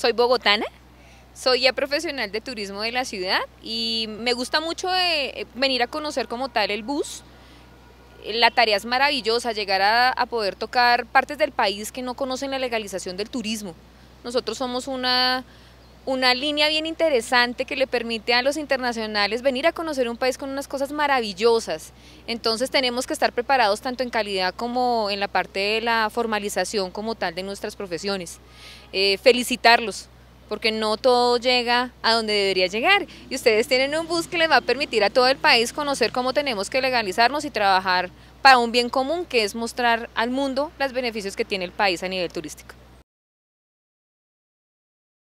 soy bogotana, soy ya profesional de turismo de la ciudad y me gusta mucho eh, eh, venir a conocer como tal el bus. La tarea es maravillosa, llegar a poder tocar partes del país que no conocen la legalización del turismo. Nosotros somos una una línea bien interesante que le permite a los internacionales venir a conocer un país con unas cosas maravillosas. Entonces tenemos que estar preparados tanto en calidad como en la parte de la formalización como tal de nuestras profesiones. Eh, felicitarlos porque no todo llega a donde debería llegar. Y ustedes tienen un bus que les va a permitir a todo el país conocer cómo tenemos que legalizarnos y trabajar para un bien común, que es mostrar al mundo los beneficios que tiene el país a nivel turístico.